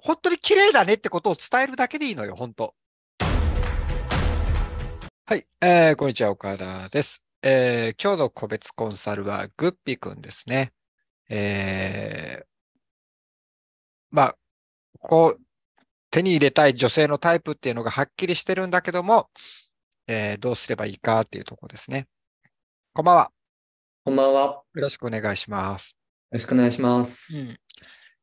本当に綺麗だねってことを伝えるだけでいいのよ、本当。はい、えー、こんにちは、岡田です。えー、今日の個別コンサルは、グッピくんですね。えー、まあ、こう、手に入れたい女性のタイプっていうのがはっきりしてるんだけども、えー、どうすればいいかっていうとこですね。こんばんは。こんばんは。よろしくお願いします。よろしくお願いします。うん、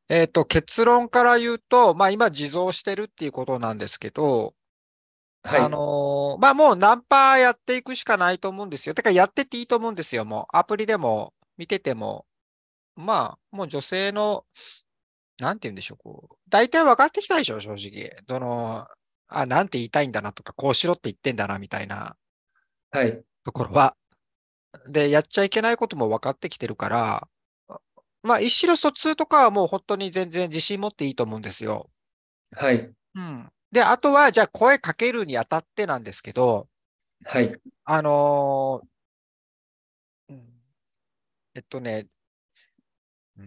えっ、ー、と、結論から言うと、まあ今自増してるっていうことなんですけど、はい、あのー、まあもうナンパやっていくしかないと思うんですよ。てかやってていいと思うんですよ、もう。アプリでも見てても。まあ、もう女性の、なんて言うんでしょう、こう。大体分かってきたでしょ、正直。どの、あ、なんて言いたいんだなとか、こうしろって言ってんだな、みたいな。はい。ところは。で、やっちゃいけないことも分かってきてるから、まあ、一種疎通とかはもう本当に全然自信持っていいと思うんですよ。はい。うん。で、あとは、じゃあ声かけるにあたってなんですけど、はい。あのー、えっとね、うん、ちょっ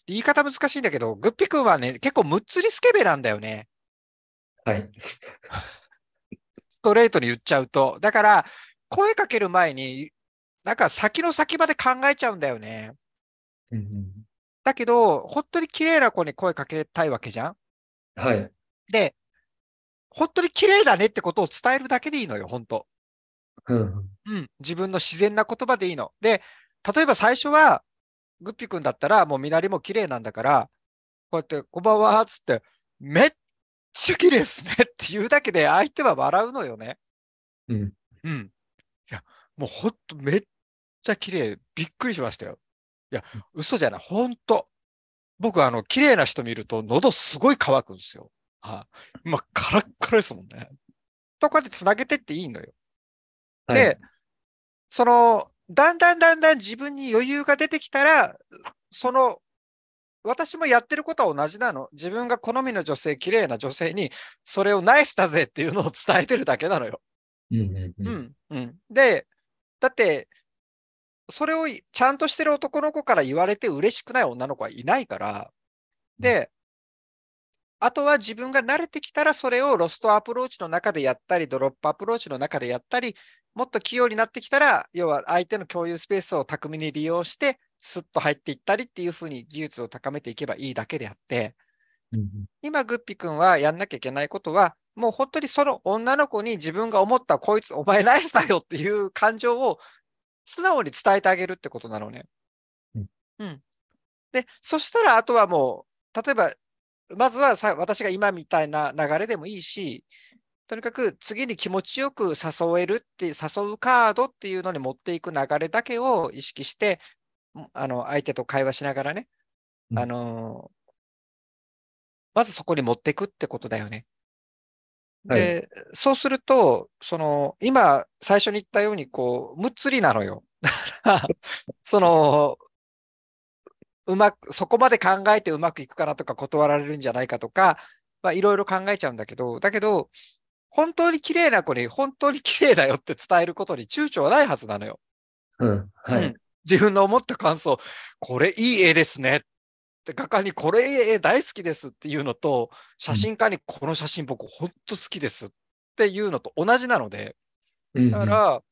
と言い方難しいんだけど、グッピ君はね、結構むっつりスケベなんだよね。はい。ストレートに言っちゃうと。だから、声かける前に、なんか先の先まで考えちゃうんだよね。うん、だけど、本当に綺麗な子に声かけたいわけじゃんはい。で、本当に綺麗だねってことを伝えるだけでいいのよ、本当。うん。うん。自分の自然な言葉でいいの。で、例えば最初は、グッピくんだったら、もうみなりも綺麗なんだから、こうやって、こんばんは、っつって、めっちゃ綺麗ですねって言うだけで、相手は笑うのよね。うん。うん。いや、もうほんとめっちゃ綺麗。びっくりしましたよ。いや、嘘じゃない。本当僕、あの、綺麗な人見ると、喉すごい乾くんですよ。はい、今、カラッカラですもんね。とかで繋げてっていいのよ。はい、で、その、だんだんだんだん自分に余裕が出てきたら、その、私もやってることは同じなの。自分が好みの女性、綺麗な女性に、それをナイスだぜっていうのを伝えてるだけなのよ。うん、うんうん、で、だって、それをちゃんとしてる男の子から言われて嬉しくない女の子はいないから、で、あとは自分が慣れてきたらそれをロストアプローチの中でやったり、ドロップアプローチの中でやったり、もっと器用になってきたら、要は相手の共有スペースを巧みに利用して、スッと入っていったりっていうふうに技術を高めていけばいいだけであって、うん、今、グッピ君はやんなきゃいけないことは、もう本当にその女の子に自分が思ったこいつお前ナイスだよっていう感情を素直に伝えてあげるってことなのね。うん。で、そしたら、あとはもう、例えば、まずはさ私が今みたいな流れでもいいし、とにかく次に気持ちよく誘えるっていう、誘うカードっていうのに持っていく流れだけを意識して、あの、相手と会話しながらね、うん、あの、まずそこに持っていくってことだよね。で、はい、そうすると、その、今、最初に言ったように、こう、むっつりなのよ。その、うまく、そこまで考えてうまくいくかなとか、断られるんじゃないかとか、まあ、いろいろ考えちゃうんだけど、だけど、本当に綺麗な子に、本当に綺麗だよって伝えることに躊躇はないはずなのよ。うん。はい。うん、自分の思った感想、これいい絵ですねっ画家にこれ大好きですっていうのと、写真家にこの写真僕本当好きですっていうのと同じなので、だから、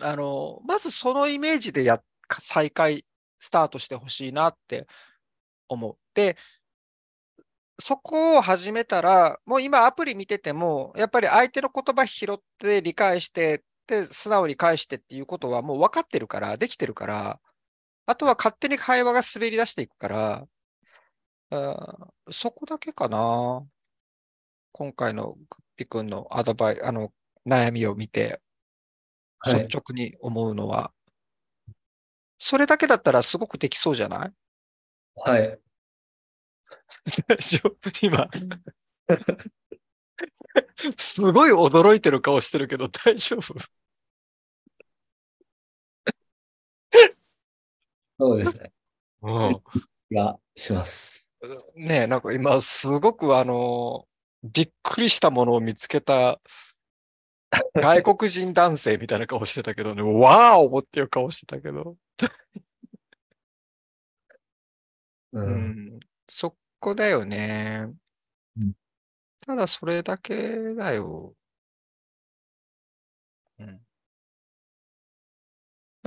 あの、まずそのイメージでや、再開、スタートしてほしいなって思って、そこを始めたら、もう今アプリ見てても、やっぱり相手の言葉拾って理解して、で、素直に返してっていうことはもう分かってるから、できてるから、あとは勝手に会話が滑り出していくから、あそこだけかな。今回のグッピ君のアドバイ、あの、悩みを見て、率直に思うのは、はい、それだけだったらすごくできそうじゃないはい。今 すごい驚いてる顔してるけど大丈夫そうですね。うん。がします。ねなんか今、すごくあの、びっくりしたものを見つけた外国人男性みたいな顔してたけどね、わーおっていう顔してたけど。うん、うん、そこだよね。うん、ただそれだけだよ。うん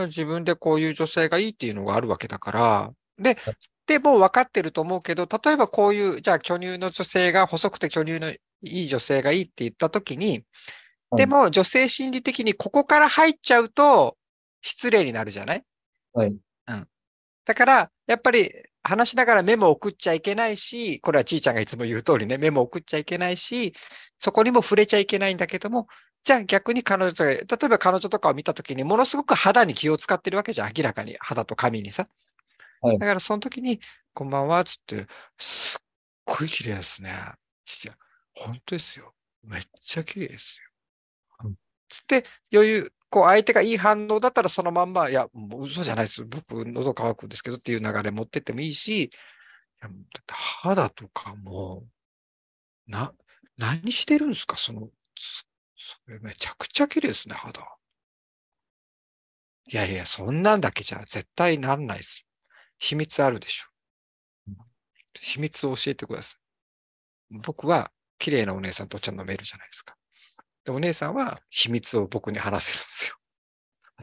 自分でこういう女性がいいっていうのがあるわけだから、で、でも分かってると思うけど、例えばこういう、じゃあ巨乳の女性が細くて巨乳のいい女性がいいって言ったときに、でも女性心理的にここから入っちゃうと失礼になるじゃないはい。うん。だから、やっぱり話しながらメモ送っちゃいけないし、これはちいちゃんがいつも言う通りね、メモ送っちゃいけないし、そこにも触れちゃいけないんだけども、じゃあ逆に彼女が、例えば彼女とかを見た時に、ものすごく肌に気を使ってるわけじゃん、明らかに。肌と髪にさ。はい、だからその時に、こんばんは、つって、すっごい綺麗ですね。父は、本当ですよ。めっちゃ綺麗ですよ。うん、つって、余裕、こう相手がいい反応だったらそのまんま、いや、もう嘘じゃないです。僕、喉乾くんですけどっていう流れ持ってってもいいし、いや肌とかも、な、何してるんですかその、すそれめちゃくちゃ綺麗ですね、肌。いやいや、そんなんだけじゃ絶対なんないです。秘密あるでしょ。秘密を教えてください。僕は綺麗なお姉さんとお茶飲めるじゃないですか。で、お姉さんは秘密を僕に話すんですよ。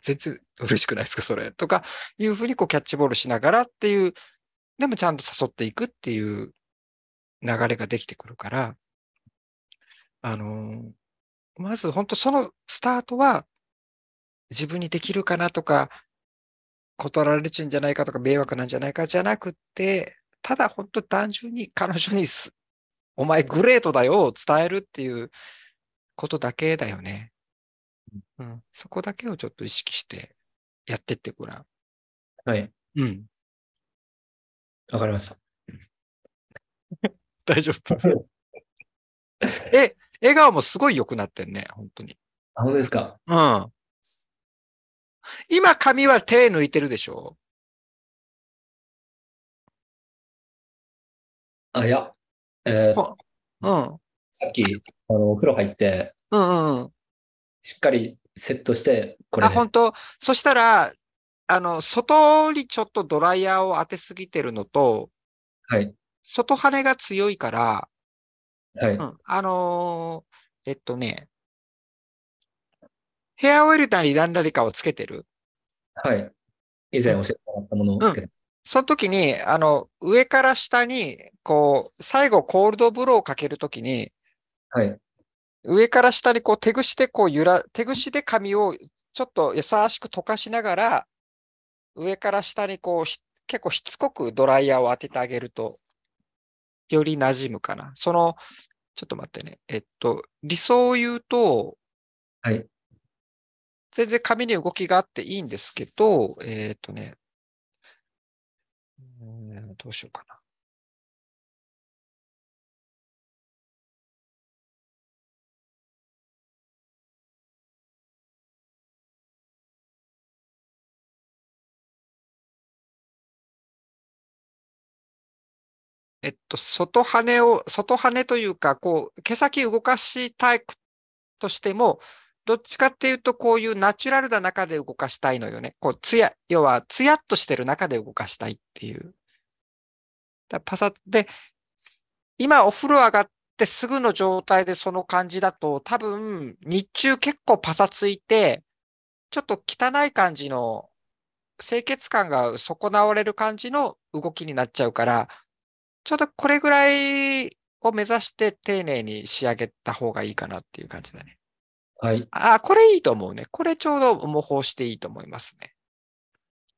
全然嬉しくないですか、それ。とか、いうふうにこうキャッチボールしながらっていう、でもちゃんと誘っていくっていう流れができてくるから、あの、まず本当そのスタートは自分にできるかなとか、断られちうんじゃないかとか、迷惑なんじゃないかじゃなくて、ただ本当単純に彼女にす、お前グレートだよを伝えるっていうことだけだよね。うん、そこだけをちょっと意識してやってってごらん。はい。うん。わかりました。大丈夫。え、笑顔もすごい良くなってんね、本当に。あ、本当ですかうん。今髪は手抜いてるでしょあ、いや、えー、うん。さっき、あの、お風呂入って、うんうん。しっかりセットして、これ。あ、本当そしたら、あの、外にちょっとドライヤーを当てすぎてるのと、はい。外羽が強いから、はい。あのー、えっとね、ヘアオイルなり何なりかをつけてる。はい。以前教えてもらったものをつけて、うん、その時に、あの、上から下に、こう、最後コールドブローをかけるときに、はい。上から下にこう手ぐしでこう揺ら、手ぐしで髪をちょっと優しく溶かしながら、上から下にこう、結構しつこくドライヤーを当ててあげると、より馴染むかな。その、ちょっと待ってね。えっと、理想を言うと、はい。全然紙に動きがあっていいんですけど、えー、っとね、どうしようかな。えっと、外羽を、外羽というか、こう、毛先動かしたいとしても、どっちかっていうと、こういうナチュラルな中で動かしたいのよね。こう、つや、要は、つやっとしてる中で動かしたいっていう。だパサで、今お風呂上がってすぐの状態でその感じだと、多分、日中結構パサついて、ちょっと汚い感じの、清潔感が損なわれる感じの動きになっちゃうから、ちょうどこれぐらいを目指して丁寧に仕上げた方がいいかなっていう感じだね。はい。あ、これいいと思うね。これちょうど模倣していいと思いますね。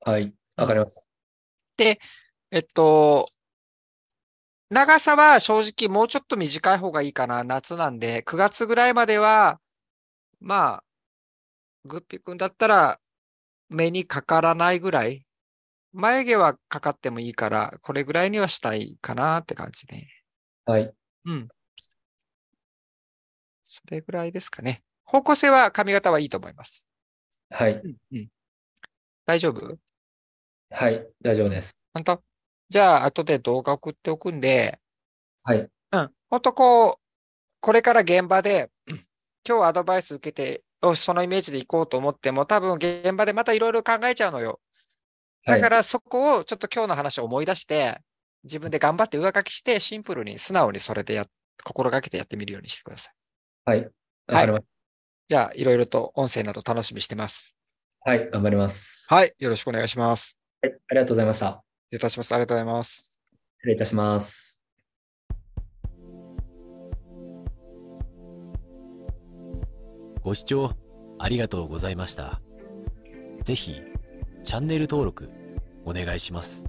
はい。わかります。で、えっと、長さは正直もうちょっと短い方がいいかな。夏なんで、9月ぐらいまでは、まあ、グッピくんだったら目にかからないぐらい眉毛はかかってもいいから、これぐらいにはしたいかなって感じね。はい。うん。それぐらいですかね。方向性は髪型はいいと思います。はい。うんうん、大丈夫はい、大丈夫です。本当じゃあ、後で動画送っておくんで、はい。うん。本当こう、これから現場で、今日アドバイス受けて、そのイメージでいこうと思っても、多分現場でまたいろいろ考えちゃうのよ。だからそこをちょっと今日の話を思い出して、自分で頑張って上書きして、シンプルに素直にそれでや、心がけてやってみるようにしてください。はい。はい。じゃあ、いろいろと音声など楽しみしてます。はい、頑張ります。はい、よろしくお願いします。はい、ありがとうございました。失礼いたします。ありがとうございます。失礼いたします。ご視聴ありがとうございました。ぜひ、チャンネル登録、お願いします。